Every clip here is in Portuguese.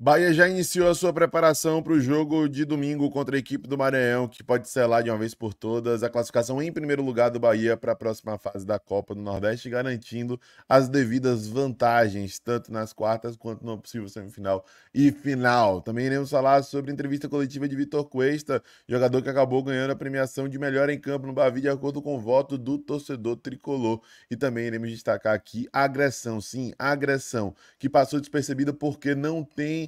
Bahia já iniciou a sua preparação para o jogo de domingo contra a equipe do Maranhão, que pode selar de uma vez por todas a classificação em primeiro lugar do Bahia para a próxima fase da Copa do Nordeste, garantindo as devidas vantagens, tanto nas quartas quanto no possível semifinal e final. Também iremos falar sobre a entrevista coletiva de Vitor Cuesta, jogador que acabou ganhando a premiação de melhor em campo no Bavi, de acordo com o voto do torcedor tricolor. E também iremos destacar aqui a agressão, sim, a agressão, que passou despercebida porque não tem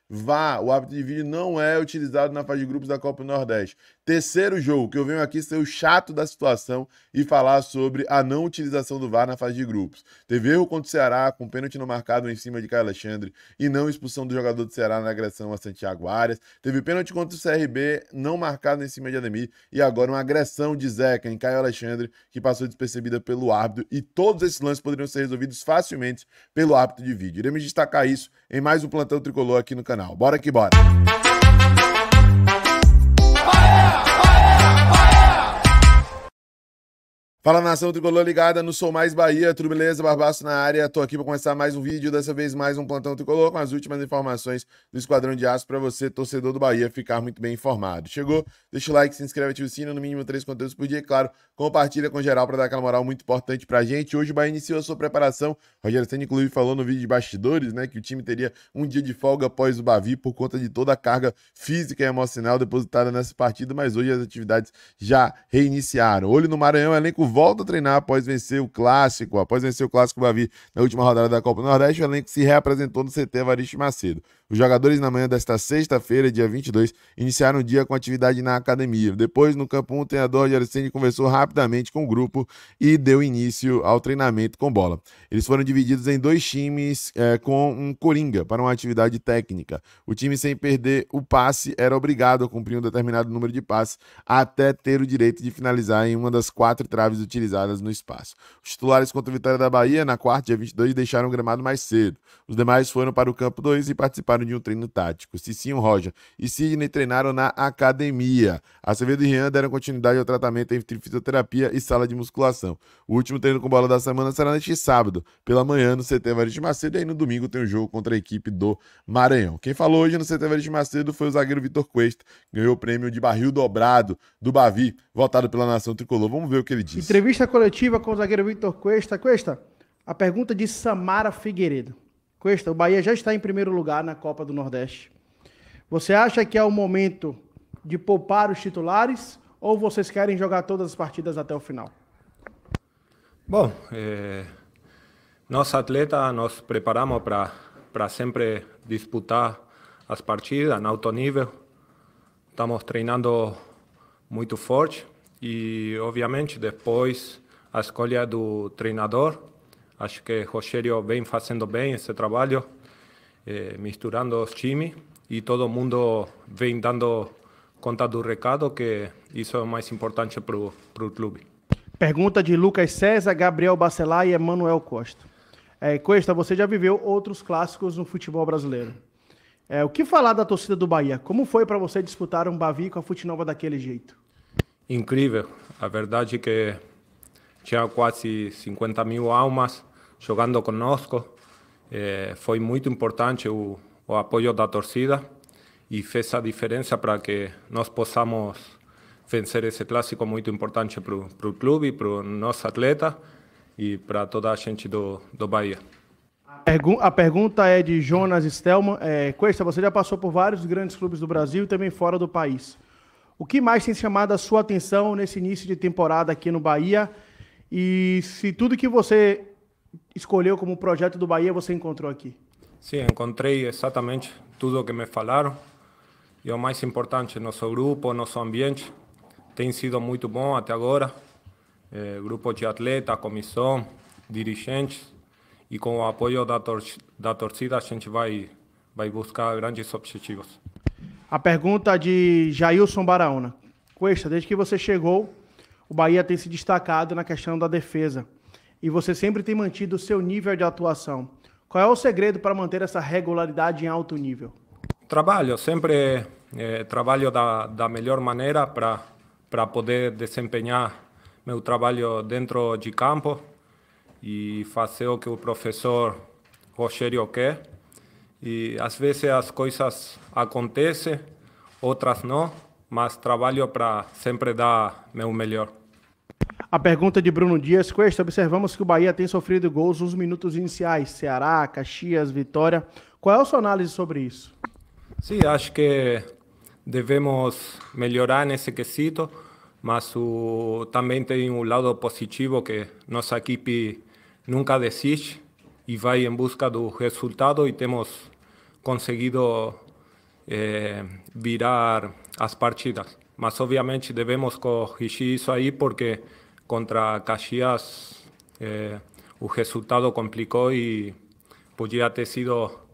Vá, o árbitro de vídeo não é utilizado na fase de grupos da Copa do Nordeste. Terceiro jogo, que eu venho aqui ser o chato da situação e falar sobre a não utilização do VAR na fase de grupos. Teve erro contra o Ceará, com pênalti não marcado em cima de Caio Alexandre e não expulsão do jogador do Ceará na agressão a Santiago Arias. Teve pênalti contra o CRB, não marcado em cima de Ademir. E agora uma agressão de Zeca em Caio Alexandre, que passou despercebida pelo árbitro. E todos esses lances poderiam ser resolvidos facilmente pelo árbitro de vídeo. Iremos destacar isso em mais um plantão tricolor aqui no canal. Bora que bora. Fala nação tricolor ligada no Sou Mais Bahia, tudo beleza? Barbaço na área, tô aqui para começar mais um vídeo, dessa vez mais um plantão tricolor com as últimas informações do Esquadrão de Aço para você, torcedor do Bahia, ficar muito bem informado. Chegou? Deixa o like, se inscreve, ativa o sino, no mínimo três conteúdos por dia, e, claro, compartilha com geral para dar aquela moral muito importante pra gente. Hoje o Bahia iniciou a sua preparação, Rogério Senna inclusive falou no vídeo de bastidores, né, que o time teria um dia de folga após o Bavi por conta de toda a carga física e emocional depositada nessa partida, mas hoje as atividades já reiniciaram. Olho no Maranhão, elenco volta a treinar após vencer o clássico, após vencer o clássico Bavi na última rodada da Copa do Nordeste, o elenco se reapresentou no CT Evaristo Macedo. Os jogadores na manhã desta sexta-feira, dia 22, iniciaram o dia com atividade na academia. Depois, no campo 1, um, o treinador de Aracene conversou rapidamente com o grupo e deu início ao treinamento com bola. Eles foram divididos em dois times é, com um coringa para uma atividade técnica. O time sem perder o passe era obrigado a cumprir um determinado número de passes até ter o direito de finalizar em uma das quatro traves utilizadas no espaço. Os titulares contra a vitória da Bahia, na quarta, dia 22, deixaram o gramado mais cedo. Os demais foram para o campo 2 e participaram de um treino tático. Cicinho Roger e Sidney treinaram na academia. A Acevedo e Rian deram continuidade ao tratamento entre fisioterapia e sala de musculação. O último treino com bola da semana será neste sábado, pela manhã, no CT Varis de Macedo, e aí no domingo tem o um jogo contra a equipe do Maranhão. Quem falou hoje no CT Varis de Macedo foi o zagueiro Vitor Cuesta, que ganhou o prêmio de barril dobrado do Bavi, votado pela Nação Tricolor. Vamos ver o que ele disse. Entrevista coletiva com o zagueiro Victor Cuesta. Cuesta, a pergunta de Samara Figueiredo. Cuesta, o Bahia já está em primeiro lugar na Copa do Nordeste. Você acha que é o momento de poupar os titulares ou vocês querem jogar todas as partidas até o final? Bom, é, nós atletas nos preparamos para sempre disputar as partidas em alto nível. Estamos treinando muito forte e, obviamente, depois a escolha do treinador. Acho que Rogério vem fazendo bem esse trabalho, eh, misturando os times e todo mundo vem dando conta do recado, que isso é o mais importante para o clube. Pergunta de Lucas César, Gabriel Bacelar e Emanuel Costa. É, Costa, você já viveu outros clássicos no futebol brasileiro. É, o que falar da torcida do Bahia? Como foi para você disputar um Bavi com a Nova daquele jeito? incrível. A verdade é que tinha quase 50 mil almas jogando conosco. É, foi muito importante o, o apoio da torcida e fez a diferença para que nós possamos vencer esse clássico muito importante para o clube, para o nosso atleta e para toda a gente do, do Bahia. A pergunta é de Jonas Stelman. É, Cuesta, você já passou por vários grandes clubes do Brasil e também fora do país. O que mais tem chamado a sua atenção nesse início de temporada aqui no Bahia? E se tudo que você escolheu como projeto do Bahia você encontrou aqui? Sim, encontrei exatamente tudo o que me falaram. E o mais importante, nosso grupo, nosso ambiente tem sido muito bom até agora. É, grupo de atleta, comissão, dirigentes e com o apoio da, tor da torcida a gente vai, vai buscar grandes objetivos. A pergunta de Jailson Baraúna. Cuesta, desde que você chegou, o Bahia tem se destacado na questão da defesa. E você sempre tem mantido o seu nível de atuação. Qual é o segredo para manter essa regularidade em alto nível? Trabalho, sempre eh, trabalho da, da melhor maneira para poder desempenhar meu trabalho dentro de campo e fazer o que o professor Rogério quer. E às vezes as coisas acontecem, outras não, mas trabalho para sempre dar meu melhor. A pergunta de Bruno Dias Cuesta, observamos que o Bahia tem sofrido gols nos minutos iniciais, Ceará, Caxias, Vitória. Qual é a sua análise sobre isso? Sim, acho que devemos melhorar nesse quesito, mas o, também tem um lado positivo que nossa equipe nunca desiste y va en busca del resultado y hemos conseguido eh, virar las partidas. más obviamente debemos corregir eso ahí porque contra Caxias eh, el resultado complicó y podría haber sido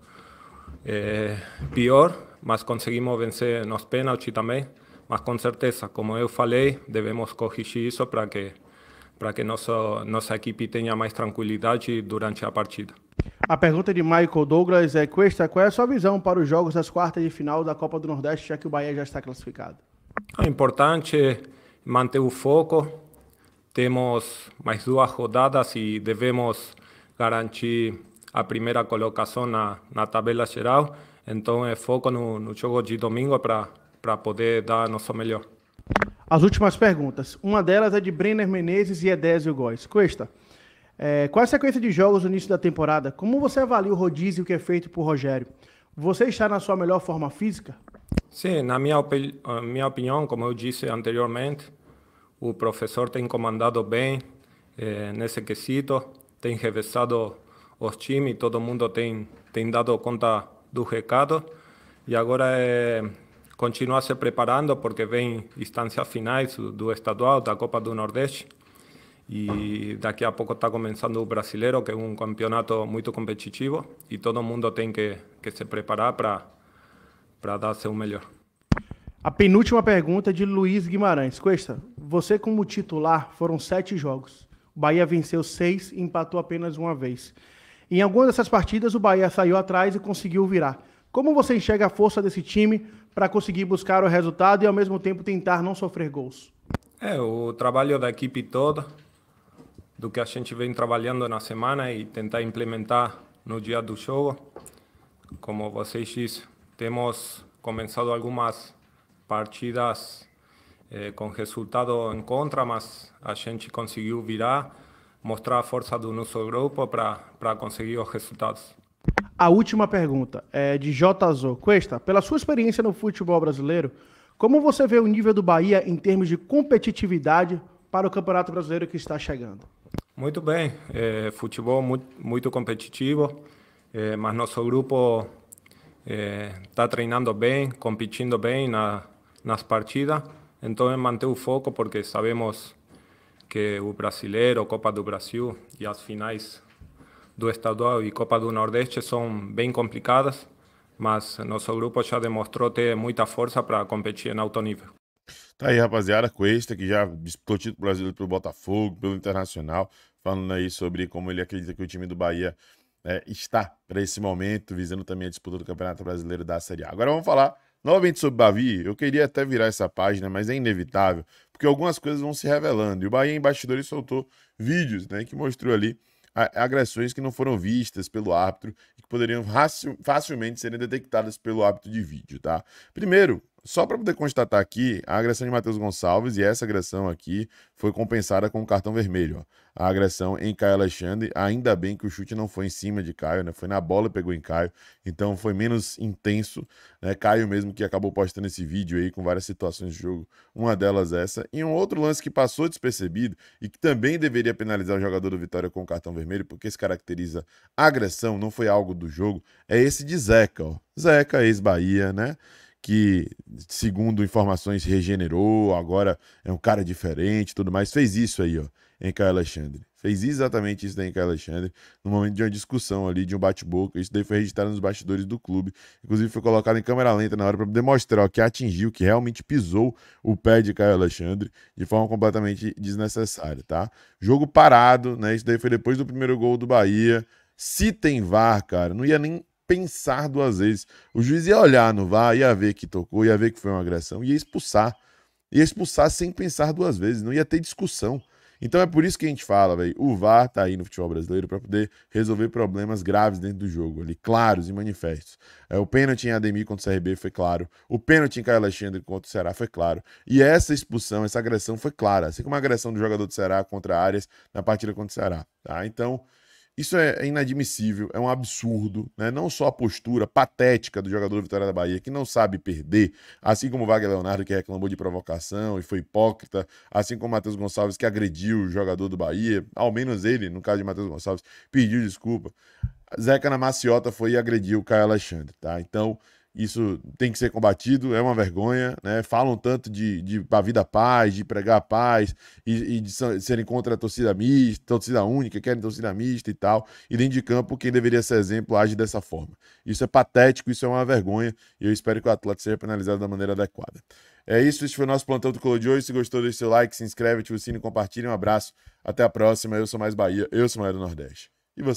eh, peor, más conseguimos vencer en los penaltis también. más con certeza, como yo falei, debemos corregir eso para que para que nossa, nossa equipe tenha mais tranquilidade durante a partida. A pergunta de Michael Douglas é: esta: qual é a sua visão para os jogos das quartas de final da Copa do Nordeste, já que o Bahia já está classificado? É importante manter o foco. Temos mais duas rodadas e devemos garantir a primeira colocação na, na tabela geral. Então, é foco no, no jogo de domingo para poder dar nosso melhor. As últimas perguntas. Uma delas é de Brenner Menezes e Edésio Góes. Cuesta, é, qual a sequência de jogos no início da temporada? Como você avalia o rodízio que é feito por Rogério? Você está na sua melhor forma física? Sim, na minha, opi minha opinião, como eu disse anteriormente, o professor tem comandado bem é, nesse quesito, tem revezado os times, todo mundo tem, tem dado conta do recado. E agora é continuar se preparando, porque vem instância finais do estadual, da Copa do Nordeste. E daqui a pouco está começando o Brasileiro, que é um campeonato muito competitivo e todo mundo tem que, que se preparar para dar seu melhor. A penúltima pergunta é de Luiz Guimarães. Cuesta, você como titular foram sete jogos. O Bahia venceu seis e empatou apenas uma vez. Em algumas dessas partidas, o Bahia saiu atrás e conseguiu virar. Como você enxerga a força desse time para conseguir buscar o resultado e ao mesmo tempo tentar não sofrer gols? É, o trabalho da equipe toda, do que a gente vem trabalhando na semana e tentar implementar no dia do jogo. Como vocês dizem, temos começado algumas partidas eh, com resultado em contra, mas a gente conseguiu virar, mostrar a força do nosso grupo para conseguir os resultados. A última pergunta é de Jotazo. Cuesta, pela sua experiência no futebol brasileiro, como você vê o nível do Bahia em termos de competitividade para o Campeonato Brasileiro que está chegando? Muito bem. É, futebol muito, muito competitivo, é, mas nosso grupo está é, tá treinando bem, competindo bem na, nas partidas. Então, é manter o foco, porque sabemos que o brasileiro, Copa do Brasil e as finais do estadual e Copa do Nordeste são bem complicadas, mas nosso grupo já demonstrou ter muita força para competir em alto nível. Tá aí, rapaziada, Cuesta, que já disputou título brasileiro pelo Botafogo, pelo Internacional, falando aí sobre como ele acredita que o time do Bahia é, está para esse momento, visando também a disputa do Campeonato Brasileiro da Série A. Agora vamos falar novamente sobre o Bavi. Eu queria até virar essa página, mas é inevitável, porque algumas coisas vão se revelando. E o Bahia em bastidores soltou vídeos, né, que mostrou ali agressões que não foram vistas pelo árbitro e que poderiam facilmente serem detectadas pelo árbitro de vídeo, tá? Primeiro, só para poder constatar aqui, a agressão de Matheus Gonçalves e essa agressão aqui foi compensada com o um cartão vermelho. Ó. A agressão em Caio Alexandre, ainda bem que o chute não foi em cima de Caio, né? Foi na bola e pegou em Caio, então foi menos intenso, né? Caio mesmo que acabou postando esse vídeo aí com várias situações de jogo, uma delas essa. E um outro lance que passou despercebido e que também deveria penalizar o jogador do Vitória com o cartão vermelho, porque se caracteriza agressão, não foi algo do jogo, é esse de Zeca, ó. Zeca, ex-Bahia, né? que, segundo informações, regenerou, agora é um cara diferente tudo mais. Fez isso aí, ó, em Caio Alexandre. Fez exatamente isso daí em Caio Alexandre, no momento de uma discussão ali, de um bate-boca. Isso daí foi registrado nos bastidores do clube. Inclusive, foi colocado em câmera lenta na hora para demonstrar ó, que atingiu, que realmente pisou o pé de Caio Alexandre de forma completamente desnecessária, tá? Jogo parado, né? Isso daí foi depois do primeiro gol do Bahia. Se tem VAR, cara, não ia nem pensar duas vezes. O juiz ia olhar no VAR, ia ver que tocou, ia ver que foi uma agressão, ia expulsar. Ia expulsar sem pensar duas vezes, não ia ter discussão. Então é por isso que a gente fala, velho. O VAR tá aí no futebol brasileiro para poder resolver problemas graves dentro do jogo, ali, claros e manifestos. É, o pênalti em Ademir contra o CRB foi claro. O pênalti em Caio Alexandre contra o Ceará foi claro. E essa expulsão, essa agressão foi clara. Assim como a agressão do jogador do Ceará contra Arias na partida contra o Ceará. Tá? Então, isso é, é inadmissível, é um absurdo, né? não só a postura patética do jogador do Vitória da Bahia, que não sabe perder, assim como o Wagner Leonardo, que reclamou de provocação e foi hipócrita, assim como o Matheus Gonçalves, que agrediu o jogador do Bahia, ao menos ele, no caso de Matheus Gonçalves, pediu desculpa. Zeca na maciota foi e agrediu o Caio Alexandre, tá? Então, isso tem que ser combatido, é uma vergonha. Né? Falam tanto de, de a vida paz, de pregar a paz e, e de serem contra a torcida mista, torcida única, querem torcida mista e tal. E dentro de campo, quem deveria ser exemplo age dessa forma. Isso é patético, isso é uma vergonha e eu espero que o atleta seja penalizado da maneira adequada. É isso, este foi o nosso plantão do Color de hoje. Se gostou, deixe seu like, se inscreve, ativa o sino, compartilha. Um abraço, até a próxima. Eu sou mais Bahia, eu sou mais do Nordeste. E você?